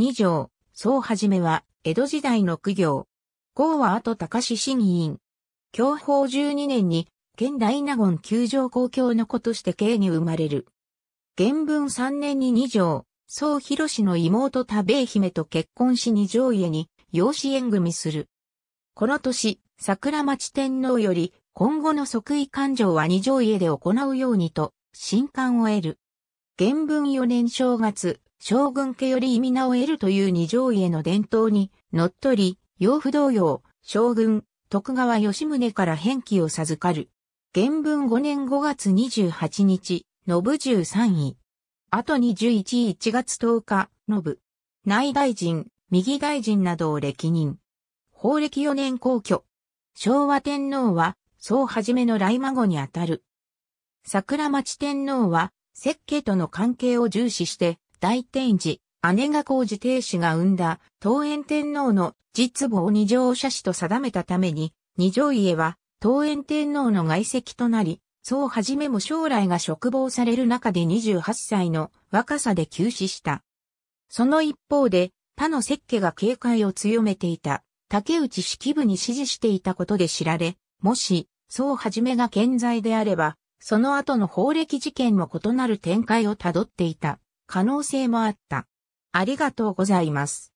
二条、総はじめは、江戸時代の苦行。号は後高志審議員。享保十二年に、現代納言九条公共の子として刑に生まれる。元文三年に二条、総広氏の妹田米姫と結婚し二条家に、養子縁組する。この年、桜町天皇より、今後の即位勘定は二条家で行うようにと、新刊を得る。元文四年正月、将軍家より意味名を得るという二条家の伝統に、乗っ取り、養父同様、将軍、徳川吉宗から返記を授かる。原文5年5月28日、信13位。後に11位1月10日、信。内大臣、右大臣などを歴任。法暦4年皇居。昭和天皇は、総はじめの来孫にあたる。桜町天皇は、設計との関係を重視して、大天寺、姉が工事停止が生んだ、東園天皇の実母を二条社子と定めたために、二条家は、東園天皇の外籍となり、そうはじめも将来が嘱望される中で28歳の若さで急死した。その一方で、他の設家が警戒を強めていた、竹内式部に指示していたことで知られ、もし、そうはじめが健在であれば、その後の法暦事件も異なる展開をたどっていた。可能性もあった。ありがとうございます。